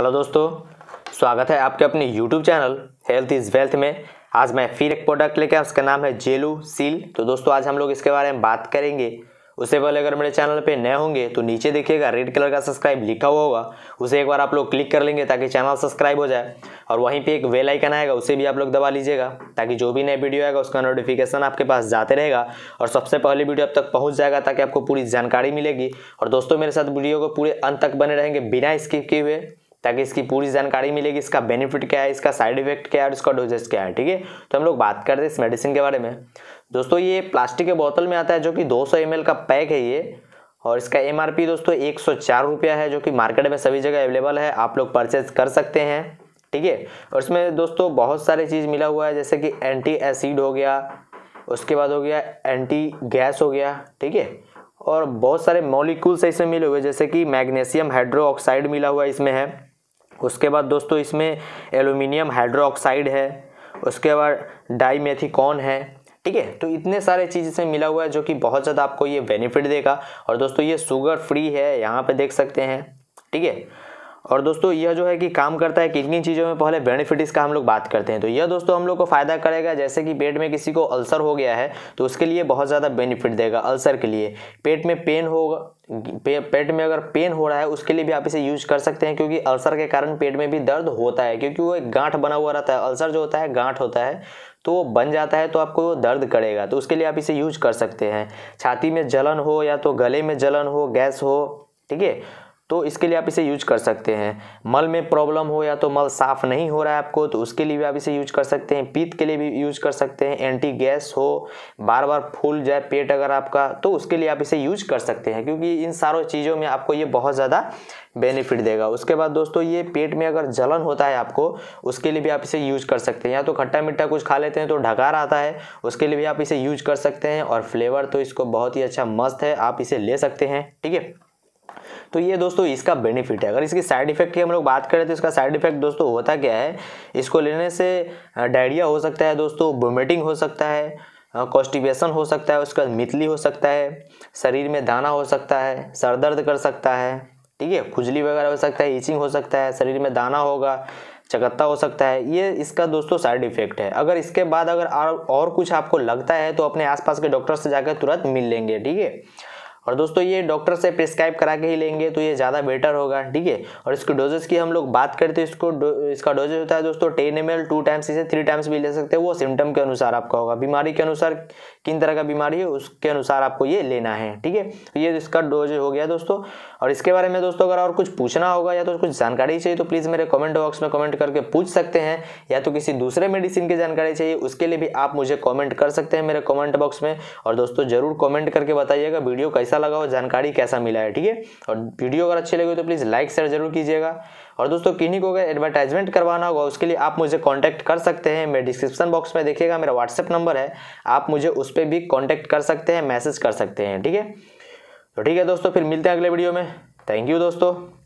hello दोस्तों स्वागत है आपके अपने YouTube channel health is wealth में आज मैं फिर एक प्रोडक्ट लेके आया उसका नाम है जेलू सील तो दोस्तों आज हम लोग इसके बारे में बात करेंगे उससे पहले अगर मेरे चैनल पे नए होंगे तो नीचे देखिएगा रेड कलर का सब्सक्राइब लिखा हुआ होगा उसे एक बार आप लोग क्लिक कर लेंगे ताकि चैनल सब्सक्राइब हो जाए और वहीं पे एक वेल आइकन आएगा उसे भी आप लोग दबा लीजिएगा ताकि जो भी नया वीडियो आएगा उसका नोटिफिकेशन आपके पास जाते रहेगा और सबसे पहले वीडियो अब तक पहुँच जाएगा ताकि आपको पूरी जानकारी मिलेगी और दोस्तों मेरे साथ वीडियो को पूरे अंत तक बने रहेंगे बिना स्किप किए हुए ताकि इसकी पूरी जानकारी मिलेगी इसका बेनिफिट क्या है इसका साइड इफेक्ट क्या है और इसका डोजेस क्या है ठीक है तो हम लोग बात करते हैं इस मेडिसिन के बारे में दोस्तों ये प्लास्टिक के बोतल में आता है जो कि 200 सौ का पैक है ये और इसका एम दोस्तों एक रुपया है जो कि मार्केट में सभी जगह अवेलेबल है आप लोग परचेज कर सकते हैं ठीक है और इसमें दोस्तों बहुत सारे चीज़ मिला हुआ है जैसे कि एंटी एसिड हो गया उसके बाद हो गया एंटी गैस हो गया ठीक है और बहुत सारे मॉलिक्यूल्स इसमें मिले हुए जैसे कि मैग्नीशियम हाइड्रो ऑक्साइड मिला हुआ इसमें है उसके बाद दोस्तों इसमें एलुमिनियम हाइड्रोक्साइड है उसके बाद डाईमेथिकॉन है ठीक है तो इतने सारे चीज़ इसमें मिला हुआ है जो कि बहुत ज़्यादा आपको ये बेनिफिट देगा और दोस्तों ये शुगर फ्री है यहाँ पे देख सकते हैं ठीक है और दोस्तों यह जो है कि काम करता है किन किन चीज़ों में पहले बेनिफिट इसका हम लोग बात करते हैं तो यह दोस्तों हम लोग को फ़ायदा करेगा जैसे कि पेट में किसी को अल्सर हो गया है तो उसके लिए बहुत ज़्यादा बेनिफिट देगा अल्सर के लिए पेट में पेन होगा पे, पेट में अगर पेन हो रहा है उसके लिए भी आप इसे यूज कर सकते हैं क्योंकि अल्सर के कारण पेट में भी दर्द होता है क्योंकि वो एक गांठ बना हुआ रहता है अल्सर जो होता है गांठ होता है तो वो बन जाता है तो आपको वो दर्द करेगा तो उसके लिए आप इसे यूज कर सकते हैं छाती में जलन हो या तो गले में जलन हो गैस हो ठीक है तो इसके लिए आप इसे यूज कर सकते हैं मल में प्रॉब्लम हो या तो मल साफ़ नहीं हो रहा है आपको तो उसके लिए भी आप इसे यूज कर सकते हैं पीत के लिए भी यूज कर सकते हैं एंटी गैस हो बार बार फूल जाए पेट अगर आपका तो उसके लिए आप इसे यूज कर सकते हैं क्योंकि इन सारों चीज़ों में आपको ये बहुत ज़्यादा बेनिफिट देगा उसके बाद दोस्तों ये पेट में अगर जलन होता है आपको उसके लिए भी आप इसे यूज कर सकते हैं या तो खट्टा मिट्टा कुछ खा लेते हैं तो ढकार आता है उसके लिए भी आप इसे यूज कर सकते हैं और फ्लेवर तो इसको बहुत ही अच्छा मस्त है आप इसे ले सकते हैं ठीक है तो ये दोस्तों इसका बेनिफिट है अगर इसकी साइड इफेक्ट की हम लोग बात करें तो इसका साइड इफेक्ट दोस्तों होता क्या है इसको लेने से डायरिया हो सकता है दोस्तों वोमिटिंग हो सकता है कॉस्टिपेशन हो सकता है उसका मितली हो सकता है शरीर में दाना हो सकता है सर दर्द कर सकता है ठीक है खुजली वगैरह हो सकता है ईचिंग हो सकता है शरीर में दाना होगा चकत्ता हो सकता है ये इसका दोस्तों साइड इफेक्ट है अगर इसके बाद अगर और कुछ आपको लगता है तो अपने आसपास के डॉक्टर से जाकर तुरंत मिल लेंगे ठीक है और दोस्तों ये डॉक्टर से प्रिस्क्राइब करा के ही लेंगे तो ये ज़्यादा बेटर होगा ठीक है और इसके डोजेस की हम लोग बात करते हैं इसको इसका डोजेस होता है दोस्तों ten m l two times इसे थ्री टाइम्स भी ले सकते हैं वो सिम्टम के अनुसार आपका होगा बीमारी के अनुसार किन तरह का बीमारी है उसके अनुसार आपको ये लेना है ठीक है तो ये इसका डोज हो गया दोस्तों और इसके बारे में दोस्तों अगर और कुछ पूछना होगा या तो कुछ जानकारी चाहिए तो प्लीज़ मेरे कॉमेंट बॉक्स में कॉमेंट करके पूछ सकते हैं या तो किसी दूसरे मेडिसिन की जानकारी चाहिए उसके लिए भी आप मुझे कॉमेंट कर सकते हैं मेरे कॉमेंट बॉक्स में और दोस्तों ज़रूर कॉमेंट करके बताइएगा वीडियो कैसा कैसा लगा हो जानकारी कैसा मिला है ठीक है और वीडियो अगर अच्छी लगी तो प्लीज़ लाइक शेयर जरूर कीजिएगा और दोस्तों किन्हीं को अगर एडवर्टाइजमेंट करवाना होगा उसके लिए आप मुझे कॉन्टैक्ट कर सकते हैं मेरे डिस्क्रिप्शन बॉक्स में देखिएगा मेरा व्हाट्सएप नंबर है आप मुझे उस पर भी कॉन्टैक्ट कर सकते हैं मैसेज कर सकते हैं ठीक है तो ठीक है दोस्तों फिर मिलते हैं अगले वीडियो में थैंक यू दोस्तों